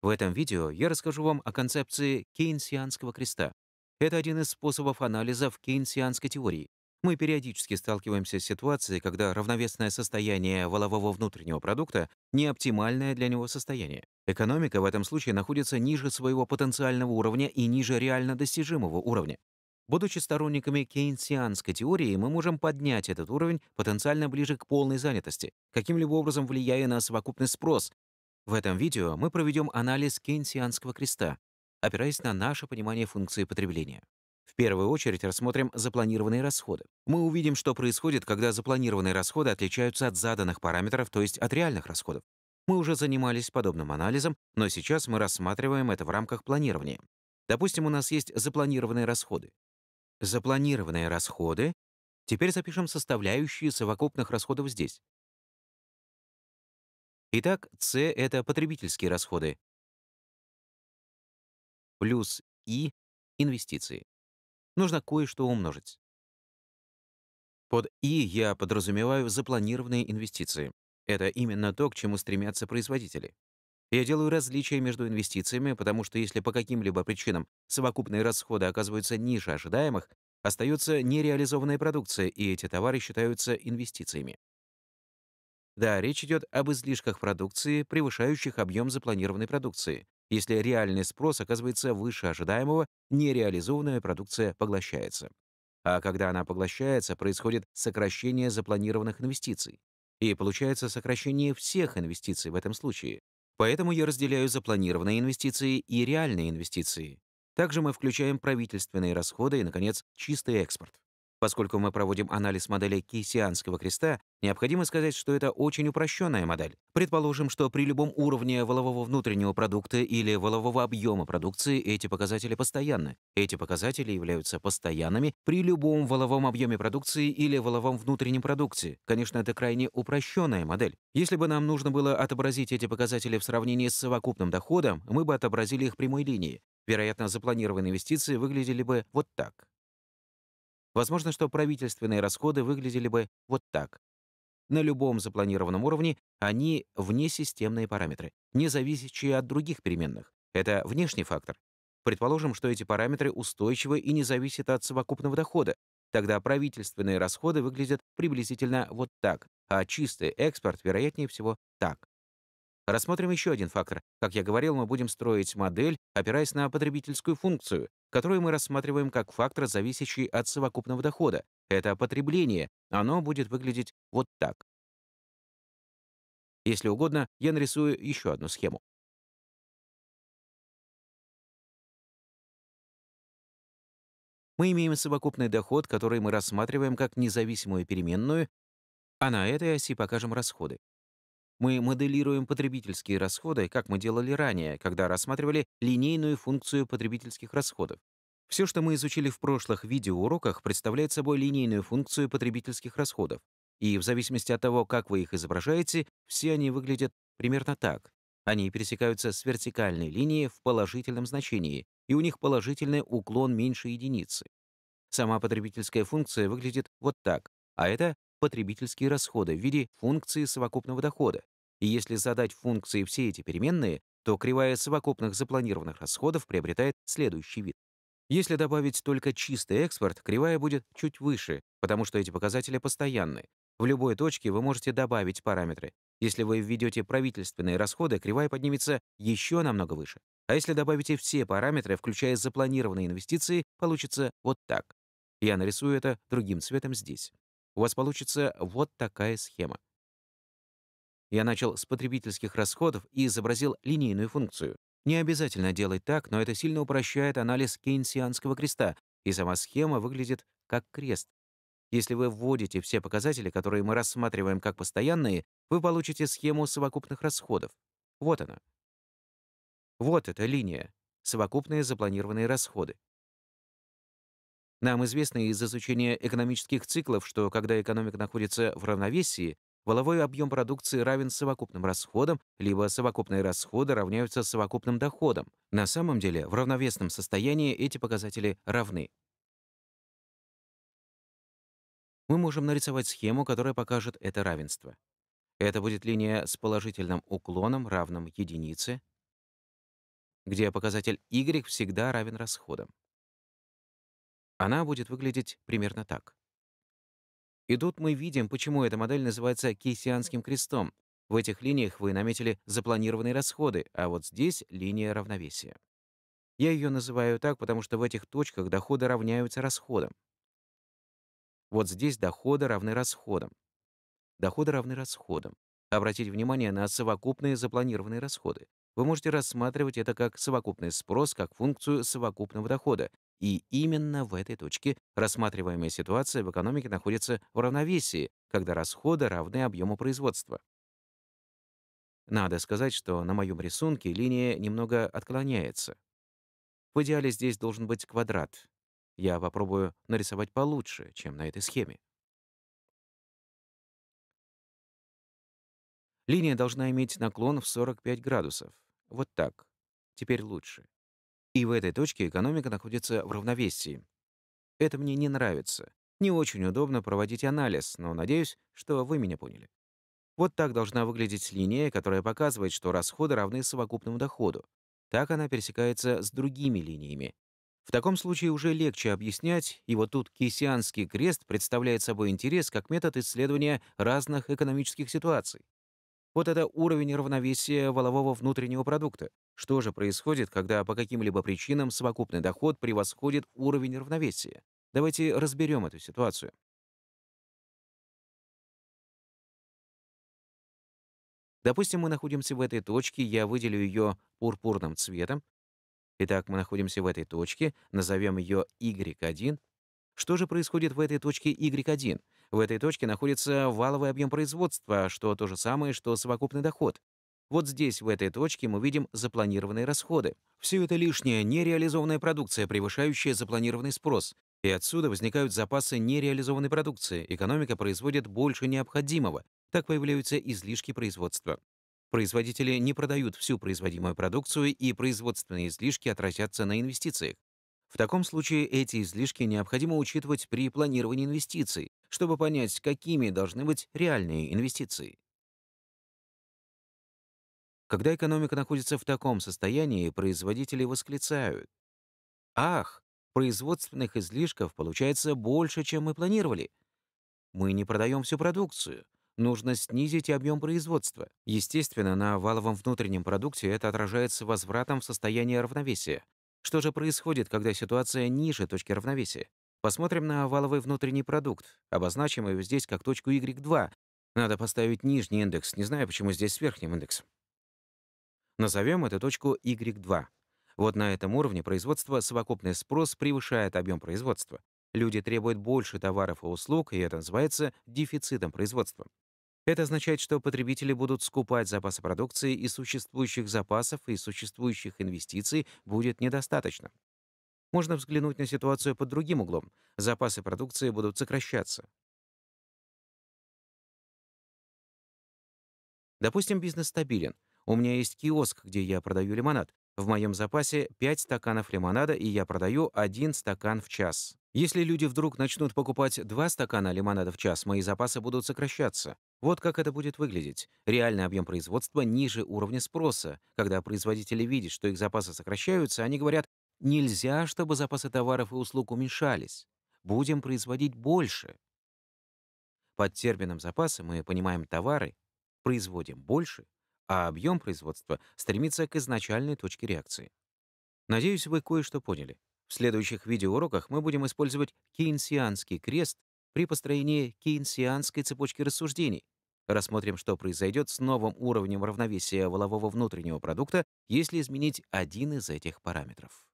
В этом видео я расскажу вам о концепции кейнсианского креста. Это один из способов анализа в кейнсианской теории. Мы периодически сталкиваемся с ситуацией, когда равновесное состояние валового внутреннего продукта — не оптимальное для него состояние. Экономика в этом случае находится ниже своего потенциального уровня и ниже реально достижимого уровня. Будучи сторонниками кейнсианской теории, мы можем поднять этот уровень потенциально ближе к полной занятости, каким-либо образом влияя на совокупный спрос, в этом видео мы проведем анализ кейнсианского креста, опираясь на наше понимание функции потребления. В первую очередь рассмотрим запланированные расходы. Мы увидим, что происходит, когда запланированные расходы отличаются от заданных параметров, то есть от реальных расходов. Мы уже занимались подобным анализом, но сейчас мы рассматриваем это в рамках планирования. Допустим, у нас есть запланированные расходы. Запланированные расходы. Теперь запишем составляющие совокупных расходов здесь. Итак, С — это потребительские расходы, плюс И — инвестиции. Нужно кое-что умножить. Под И я подразумеваю запланированные инвестиции. Это именно то, к чему стремятся производители. Я делаю различия между инвестициями, потому что если по каким-либо причинам совокупные расходы оказываются ниже ожидаемых, остается нереализованная продукция, и эти товары считаются инвестициями. Да, речь идет об излишках продукции, превышающих объем запланированной продукции. Если реальный спрос оказывается выше ожидаемого, нереализованная продукция поглощается. А когда она поглощается, происходит сокращение запланированных инвестиций. И получается сокращение всех инвестиций в этом случае. Поэтому я разделяю запланированные инвестиции и реальные инвестиции. Также мы включаем правительственные расходы и, наконец, чистый экспорт. Поскольку мы проводим анализ модели кейсианского креста, необходимо сказать, что это очень упрощенная модель. Предположим, что при любом уровне волового внутреннего продукта или волового объема продукции эти показатели постоянны. Эти показатели являются постоянными при любом воловом объеме продукции или воловом внутреннем продукте. Конечно, это крайне упрощенная модель. Если бы нам нужно было отобразить эти показатели в сравнении с совокупным доходом, мы бы отобразили их прямой линией. Вероятно, запланированные инвестиции выглядели бы вот так. Возможно, что правительственные расходы выглядели бы вот так. На любом запланированном уровне они внесистемные параметры, не зависящие от других переменных. Это внешний фактор. Предположим, что эти параметры устойчивы и не зависят от совокупного дохода. Тогда правительственные расходы выглядят приблизительно вот так, а чистый экспорт, вероятнее всего, так. Рассмотрим еще один фактор. Как я говорил, мы будем строить модель, опираясь на потребительскую функцию, которую мы рассматриваем как фактор, зависящий от совокупного дохода. Это потребление. Оно будет выглядеть вот так. Если угодно, я нарисую еще одну схему. Мы имеем совокупный доход, который мы рассматриваем как независимую переменную, а на этой оси покажем расходы. Мы моделируем потребительские расходы, как мы делали ранее, когда рассматривали линейную функцию потребительских расходов. Все, что мы изучили в прошлых видеоуроках, представляет собой линейную функцию потребительских расходов. И в зависимости от того, как вы их изображаете, все они выглядят примерно так. Они пересекаются с вертикальной линией в положительном значении, и у них положительный уклон меньше единицы. Сама потребительская функция выглядит вот так, а это потребительские расходы в виде функции совокупного дохода. И если задать функции все эти переменные, то кривая совокупных запланированных расходов приобретает следующий вид. Если добавить только чистый экспорт, кривая будет чуть выше, потому что эти показатели постоянны. В любой точке вы можете добавить параметры. Если вы введете правительственные расходы, кривая поднимется еще намного выше. А если добавите все параметры, включая запланированные инвестиции, получится вот так. Я нарисую это другим цветом здесь у вас получится вот такая схема. Я начал с потребительских расходов и изобразил линейную функцию. Не обязательно делать так, но это сильно упрощает анализ кейнсианского креста, и сама схема выглядит как крест. Если вы вводите все показатели, которые мы рассматриваем как постоянные, вы получите схему совокупных расходов. Вот она. Вот эта линия — совокупные запланированные расходы. Нам известно из изучения экономических циклов, что когда экономика находится в равновесии, воловой объем продукции равен совокупным расходам, либо совокупные расходы равняются совокупным доходам. На самом деле, в равновесном состоянии эти показатели равны. Мы можем нарисовать схему, которая покажет это равенство. Это будет линия с положительным уклоном, равным единице, где показатель y всегда равен расходам. Она будет выглядеть примерно так. И тут мы видим, почему эта модель называется кейсианским крестом. В этих линиях вы наметили запланированные расходы, а вот здесь — линия равновесия. Я ее называю так, потому что в этих точках доходы равняются расходам. Вот здесь доходы равны расходам. Доходы равны расходам. Обратите внимание на совокупные запланированные расходы. Вы можете рассматривать это как совокупный спрос, как функцию совокупного дохода, и именно в этой точке рассматриваемая ситуация в экономике находится в равновесии, когда расходы равны объему производства. Надо сказать, что на моем рисунке линия немного отклоняется. В идеале здесь должен быть квадрат. Я попробую нарисовать получше, чем на этой схеме. Линия должна иметь наклон в 45 градусов. Вот так. Теперь лучше. И в этой точке экономика находится в равновесии. Это мне не нравится. Не очень удобно проводить анализ, но надеюсь, что вы меня поняли. Вот так должна выглядеть линия, которая показывает, что расходы равны совокупному доходу. Так она пересекается с другими линиями. В таком случае уже легче объяснять, и вот тут кейсианский крест представляет собой интерес как метод исследования разных экономических ситуаций. Вот это уровень равновесия волового внутреннего продукта. Что же происходит, когда по каким-либо причинам совокупный доход превосходит уровень равновесия? Давайте разберем эту ситуацию. Допустим, мы находимся в этой точке, я выделю ее пурпурным цветом. Итак, мы находимся в этой точке, назовем ее Y1. Что же происходит в этой точке Y1? В этой точке находится валовый объем производства, что то же самое, что совокупный доход. Вот здесь, в этой точке, мы видим запланированные расходы. Все это лишняя, нереализованная продукция, превышающая запланированный спрос. И отсюда возникают запасы нереализованной продукции. Экономика производит больше необходимого. Так появляются излишки производства. Производители не продают всю производимую продукцию, и производственные излишки отразятся на инвестициях. В таком случае эти излишки необходимо учитывать при планировании инвестиций, чтобы понять, какими должны быть реальные инвестиции. Когда экономика находится в таком состоянии, производители восклицают. «Ах, производственных излишков получается больше, чем мы планировали. Мы не продаем всю продукцию. Нужно снизить объем производства. Естественно, на валовом внутреннем продукте это отражается возвратом в состояние равновесия. Что же происходит, когда ситуация ниже точки равновесия? Посмотрим на валовый внутренний продукт. Обозначим его здесь как точку Y2. Надо поставить нижний индекс. Не знаю, почему здесь с верхним индексом. Назовем эту точку Y2. Вот на этом уровне производства совокупный спрос превышает объем производства. Люди требуют больше товаров и услуг, и это называется дефицитом производства. Это означает, что потребители будут скупать запасы продукции, и существующих запасов и существующих инвестиций будет недостаточно можно взглянуть на ситуацию под другим углом. Запасы продукции будут сокращаться. Допустим, бизнес стабилен. У меня есть киоск, где я продаю лимонад. В моем запасе 5 стаканов лимонада, и я продаю 1 стакан в час. Если люди вдруг начнут покупать 2 стакана лимонада в час, мои запасы будут сокращаться. Вот как это будет выглядеть. Реальный объем производства ниже уровня спроса. Когда производители видят, что их запасы сокращаются, они говорят Нельзя, чтобы запасы товаров и услуг уменьшались. Будем производить больше. Под термином «запасы» мы понимаем товары, производим больше, а объем производства стремится к изначальной точке реакции. Надеюсь, вы кое-что поняли. В следующих видеоуроках мы будем использовать кейнсианский крест при построении кейнсианской цепочки рассуждений. Рассмотрим, что произойдет с новым уровнем равновесия волового внутреннего продукта, если изменить один из этих параметров.